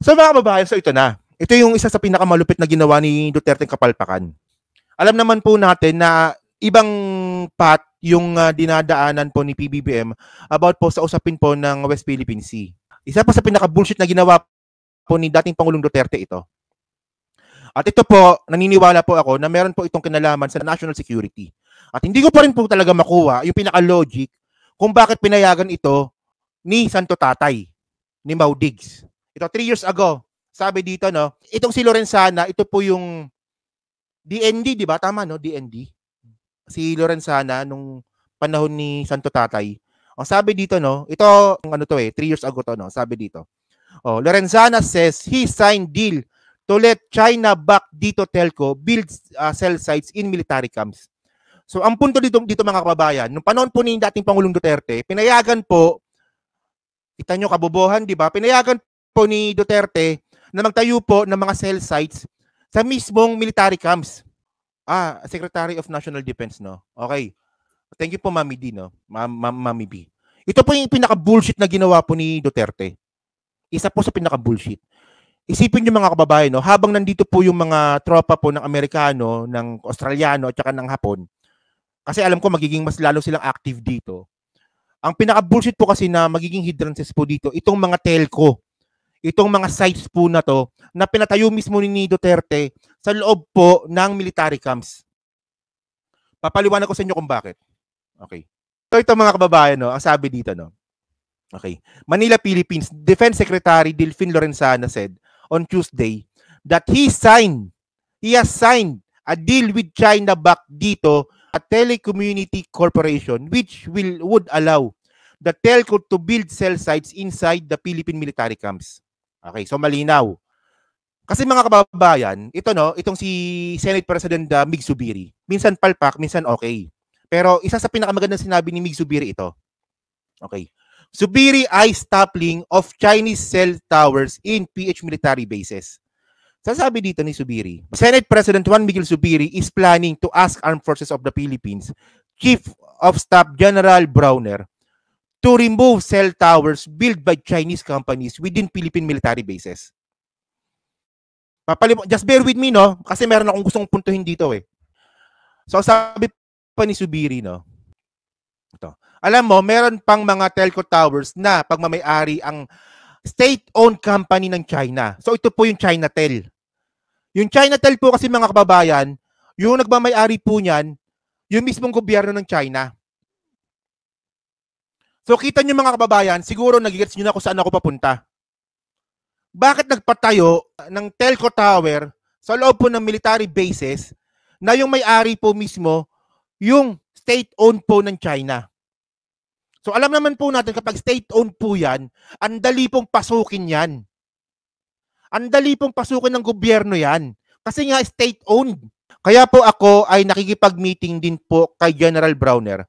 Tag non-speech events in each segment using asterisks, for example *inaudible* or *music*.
So mga kababayan, so ito na. Ito yung isa sa pinakamalupit na ginawa ni Duterte Kapalpakan. Alam naman po natin na ibang pat yung uh, dinadaanan po ni PBBM about po sa usapin po ng West Philippine Sea. Isa pa sa pinaka-bullshit na ginawa po ni dating Pangulong Duterte ito. At ito po, naniniwala po ako na meron po itong kinalaman sa national security. At hindi ko pa rin po talaga makuha yung pinaka-logic kung bakit pinayagan ito ni Santo Tatay, ni Maudigs. Ito, three years ago. Sabi dito, no? Itong si Lorenzana, ito po yung DND, di ba? Tama, no? DND. Si Lorenzana, nung panahon ni Santo Tatay. Ang sabi dito, no? Ito, ano to eh, three years ago to, no? Sabi dito. Oh, Lorenzana says he signed deal to let China back dito telco build uh, ah, cell sites in military camps. So ang punto dito, dito mga kababayan, nung panahon po ni dating Pangulong Duterte, pinayagan po, kita nyo kabobohan, di ba? Pinayagan po ni Duterte na magtayo po ng mga cell sites sa mismong military camps. Ah, Secretary of National Defense, no? Okay. Thank you po, Mami D, no? Ma Ma Mami B. Ito po yung pinaka-bullshit na ginawa po ni Duterte. Isa po sa pinaka-bullshit. Isipin niyo mga kababayan, no? habang nandito po yung mga tropa po ng Amerikano, ng Australiano, at saka ng Hapon, kasi alam ko magiging mas lalo silang active dito. Ang pinaka-bullshit po kasi na magiging hindrances po dito, itong mga telco itong mga sites po na to na pinatayo mismo ni Duterte sa loob po ng military camps. Papaliwanag ko sa inyo kung bakit. Okay. So ito mga kababayan, no, ang sabi dito, no, okay, Manila, Philippines, Defense Secretary Delphine Lorenzana said on Tuesday that he signed, he has signed a deal with China back dito a telecommunity corporation which will would allow the telco to build cell sites inside the Philippine military camps. Okay, so malinaw. Kasi mga kababayan, ito no, itong si Senate President uh, Mig minsan palpak, minsan okay. Pero isa sa pinakamagandang sinabi ni Mig Subiri ito. Okay. Subiri eye toppling of Chinese cell towers in PH military bases. Sasabi dito ni Subiri, Senate President Juan Miguel Subiri is planning to ask Armed Forces of the Philippines Chief of Staff General Browner to remove cell towers built by Chinese companies within Philippine military bases. Papalim just bear with me, no? Kasi meron akong gustong puntuhin dito, eh. So, sabi pa ni Subiri, no? Ito. Alam mo, meron pang mga telco towers na pagmamayari ang state-owned company ng China. So, ito po yung Chinatel. Yung Chinatel po kasi mga kababayan, yung nagmamayari po niyan, yung mismong gobyerno ng China. So kita nyo mga kababayan, siguro nagigits nyo na kung saan ako papunta. Bakit nagpatayo ah, ng telco tower sa loob po ng military bases na yung may-ari po mismo yung state-owned po ng China? So alam naman po natin kapag state-owned po yan, ang dali pong pasukin yan. Ang dali pong pasukin ng gobyerno yan. Kasi nga state-owned. Kaya po ako ay nakikipag-meeting din po kay General Browner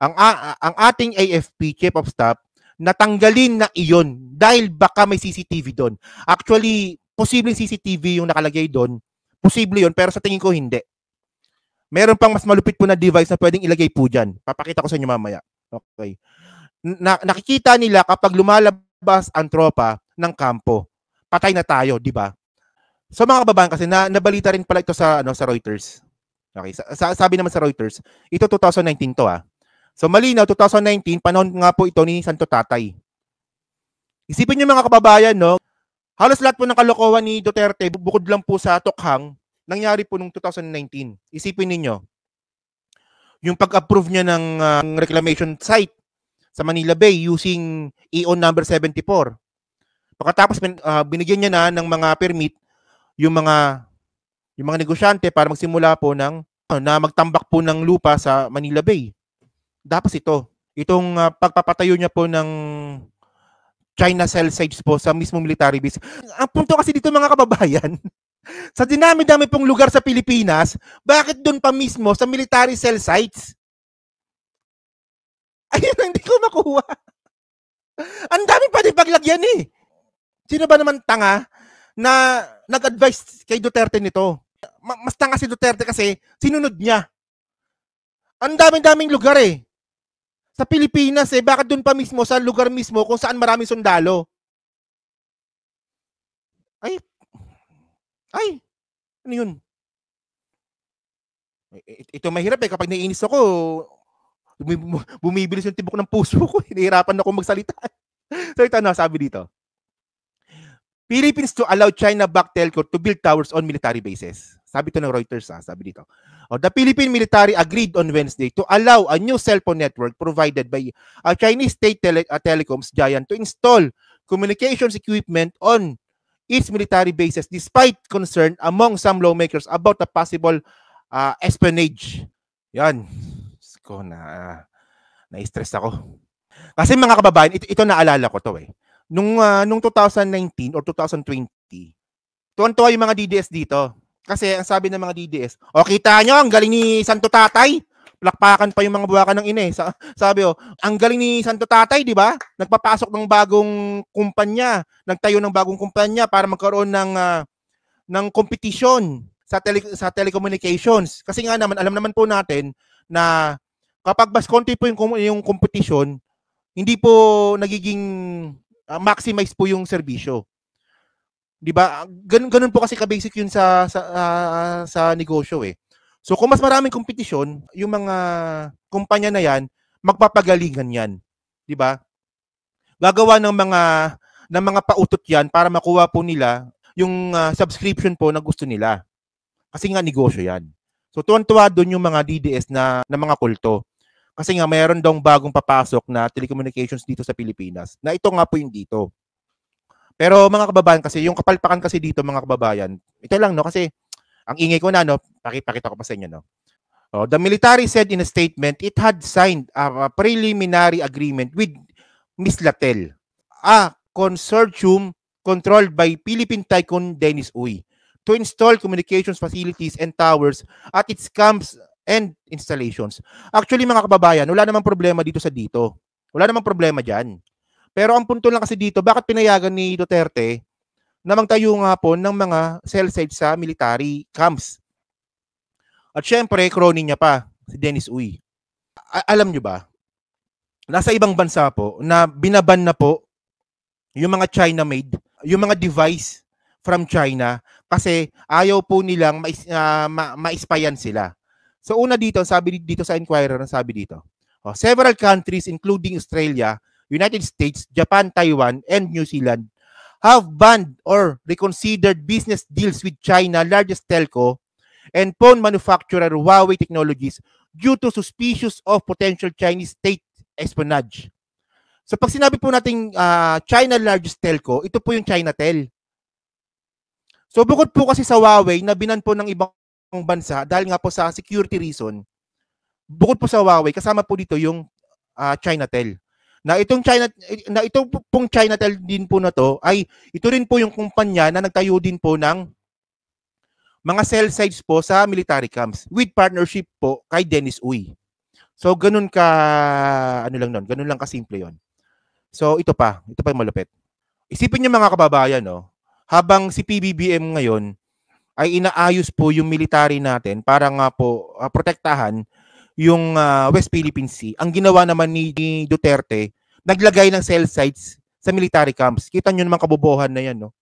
ang, ang ating AFP, Chief of Staff, natanggalin na iyon dahil baka may CCTV doon. Actually, posibleng CCTV yung nakalagay doon. Posible 'yon pero sa tingin ko hindi. Meron pang mas malupit po na device na pwedeng ilagay po dyan. Papakita ko sa inyo mamaya. Okay. Na, nakikita nila kapag lumalabas ang tropa ng kampo, patay na tayo, di ba? So mga kababayan kasi na, nabalita rin pala ito sa ano sa Reuters. Okay, sa, sabi naman sa Reuters, ito 2019 to ah. So malinaw, 2019, panahon nga po ito ni Santo Tatay. Isipin niyo mga kababayan, no? Halos lahat po ng kalokohan ni Duterte, bukod lang po sa tokhang, nangyari po noong 2019. Isipin niyo yung pag-approve niya ng uh, reclamation site sa Manila Bay using EON number 74. Pagkatapos uh, binigyan niya na ng mga permit yung mga yung mga negosyante para magsimula po ng na magtambak po ng lupa sa Manila Bay dapat ito. Itong uh, pagpapatayo niya po ng China cell sites po sa mismo military base. Ang punto kasi dito mga kababayan, *laughs* sa dinami-dami pong lugar sa Pilipinas, bakit doon pa mismo sa military cell sites? *laughs* Ayun, hindi ko makuha. *laughs* Ang dami pa din paglagyan eh. Sino ba naman tanga na nag-advise kay Duterte nito? Mas tanga si Duterte kasi sinunod niya. Ang dami-daming lugar eh. Sa Pilipinas eh, bakit doon pa mismo sa lugar mismo kung saan maraming sundalo? Ay, ay, ano yun? Ito mahirap eh, kapag naiinis ako, bumibilis yung tibok ng puso ko. *laughs* na akong magsalita. *laughs* so ito na, ano sabi dito. Philippines to allow China-backed telco to build towers on military bases. Sabi to ng Reuters, ah, sabi dito. Oh, the Philippine military agreed on Wednesday to allow a new cell network provided by a uh, Chinese state tele- uh, telecoms giant to install communications equipment on its military bases despite concern among some lawmakers about a possible uh, espionage. Yan. Ko na ah, na-stress ako. Kasi mga kababayan, ito, ito naalala ko to eh. Nung uh, nung 2019 or 2020, tuwan-tuwa yung mga DDS dito kasi ang sabi ng mga DDS, o oh, kita nyo, ang galing ni Santo Tatay. Plakpakan pa yung mga buwakan ng ina eh. Sa, sabi oh, ang galing ni Santo Tatay, di ba? Nagpapasok ng bagong kumpanya, nagtayo ng bagong kumpanya para magkaroon ng uh, ng competition sa tele, sa telecommunications. Kasi nga naman alam naman po natin na kapag mas konti po yung yung competition, hindi po nagiging uh, maximize po yung serbisyo. 'Di ba? Ganun ganun po kasi ka-basic 'yun sa sa uh, sa negosyo eh. So kung mas maraming kompetisyon, yung mga kumpanya na 'yan magpapagalingan 'yan. 'Di ba? Gagawa ng mga ng mga pautot 'yan para makuha po nila yung uh, subscription po na gusto nila. Kasi nga negosyo 'yan. So tuwan-tuwa doon yung mga DDS na na mga kulto. Kasi nga mayroon daw bagong papasok na telecommunications dito sa Pilipinas. Na ito nga po yung dito. Pero mga kababayan kasi, yung kapalpakan kasi dito mga kababayan, ito lang no, kasi ang ingay ko na no, pakipakita ko pa sa inyo no. Oh, the military said in a statement it had signed a, preliminary agreement with Ms. Latel, a consortium controlled by Philippine tycoon Dennis Uy, to install communications facilities and towers at its camps and installations. Actually mga kababayan, wala namang problema dito sa dito. Wala namang problema diyan. Pero ang punto lang kasi dito, bakit pinayagan ni Duterte na magtayo nga po ng mga cell sites sa military camps? At syempre, crony niya pa, si Dennis Uy. A- alam nyo ba, nasa ibang bansa po na binaban na po yung mga China-made, yung mga device from China kasi ayaw po nilang mais, uh, ma- maispayan sila. So una dito, sabi dito sa Inquirer, sabi dito, oh, several countries including Australia United States, Japan, Taiwan, and New Zealand have banned or reconsidered business deals with China, largest telco, and phone manufacturer Huawei Technologies due to suspicious of potential Chinese state espionage. So pag sinabi po nating uh, China largest telco, ito po yung China Tel. So bukod po kasi sa Huawei na binan po ng ibang bansa dahil nga po sa security reason, bukod po sa Huawei, kasama po dito yung uh, Tel na itong China na ito pong Chinatel din po na to ay ito rin po yung kumpanya na nagtayo din po ng mga cell sites po sa military camps with partnership po kay Dennis Uy. So ganun ka ano lang noon, ganun lang ka simple 'yon. So ito pa, ito pa yung malupit. Isipin niyo mga kababayan, no, habang si PBBM ngayon ay inaayos po yung military natin para nga po uh, protektahan yung uh, West Philippine Sea, ang ginawa naman ni Duterte, naglagay ng cell sites sa military camps. Kita nyo naman kabobohan na yan, no?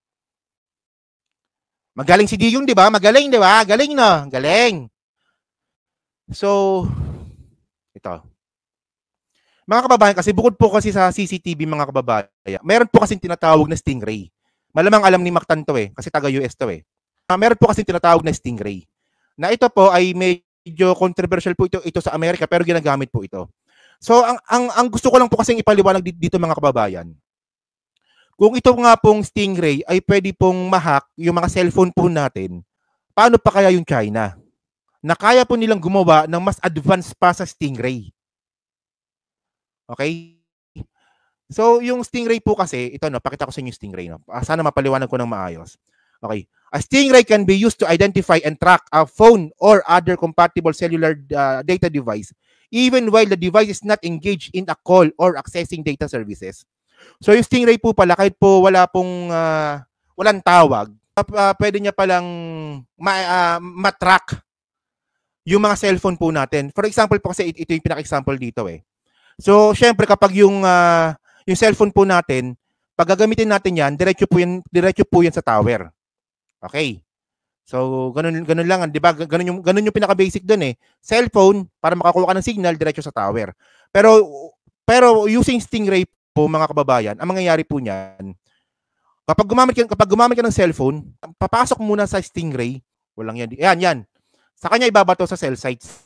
Magaling si Diyong, di ba? Magaling, di ba? Galing, na. Galing. So, ito. Mga kababayan, kasi bukod po kasi sa CCTV, mga kababayan, meron po kasing tinatawag na stingray. Malamang alam ni Mactan to eh, kasi taga US to eh. Uh, meron po kasing tinatawag na stingray. Na ito po ay may medyo controversial po ito ito sa Amerika pero ginagamit po ito. So ang ang, ang gusto ko lang po kasi ipaliwanag dito mga kababayan. Kung ito nga pong Stingray ay pwede pong mahak yung mga cellphone po natin, paano pa kaya yung China? Na kaya po nilang gumawa ng mas advanced pa sa Stingray. Okay? So, yung Stingray po kasi, ito no, pakita ko sa inyo yung Stingray. No? Ah, sana mapaliwanag ko ng maayos. Okay. A stingray can be used to identify and track a phone or other compatible cellular uh, data device even while the device is not engaged in a call or accessing data services. So yung stingray po pala kahit po wala pong uh, walang tawag, uh, pwede niya palang ma, uh, matrack yung mga cellphone po natin. For example po kasi ito yung pinaka-example dito eh. So syempre kapag yung uh, yung cellphone po natin, pag gagamitin natin yan, diretso po yan, diretso po yan sa tower. Okay? So, ganun, ganun lang. Di ba? Ganun yung, ganun yung pinaka-basic dun eh. Cellphone, para makakuha ka ng signal, diretso sa tower. Pero, pero using Stingray po, mga kababayan, ang mangyayari po niyan, kapag gumamit ka, kapag gumamit ka ng cellphone, papasok muna sa Stingray. Walang yan. Yan, yan. Sa kanya ibabato sa cell sites.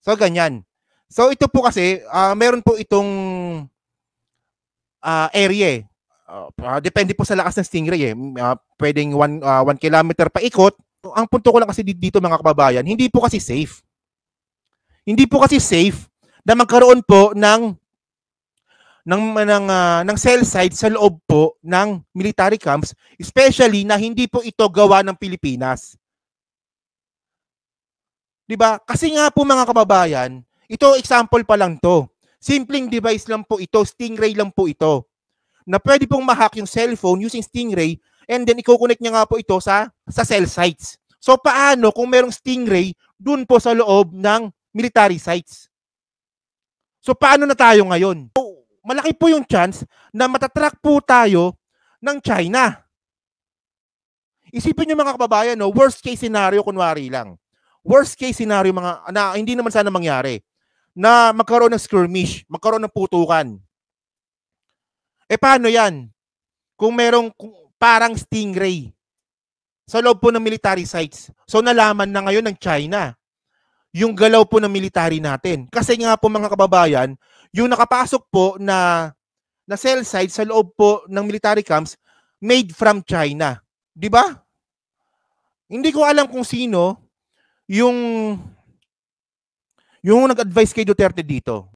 So, ganyan. So, ito po kasi, uh, meron po itong uh, area eh uh, depende po sa lakas ng stingray eh. Uh, pwedeng 1 uh, one kilometer pa ikot. Ang punto ko lang kasi dito mga kababayan, hindi po kasi safe. Hindi po kasi safe na magkaroon po ng ng ng uh, ng cell site sa loob po ng military camps, especially na hindi po ito gawa ng Pilipinas. 'Di ba? Kasi nga po mga kababayan, ito example pa lang 'to. Simpleng device lang po ito, stingray lang po ito na pwede pong mahack yung cellphone using Stingray and then i-connect niya nga po ito sa, sa cell sites. So paano kung merong Stingray dun po sa loob ng military sites? So paano na tayo ngayon? So, malaki po yung chance na matatrack po tayo ng China. Isipin niyo mga kababayan, no, worst case scenario kunwari lang. Worst case scenario mga na hindi naman sana mangyari na magkaroon ng skirmish, magkaroon ng putukan. Eh paano yan? Kung merong parang stingray sa loob po ng military sites. So nalaman na ngayon ng China yung galaw po ng military natin. Kasi nga po mga kababayan, yung nakapasok po na na cell site sa loob po ng military camps made from China. 'Di ba? Hindi ko alam kung sino yung yung nag-advise kay Duterte dito.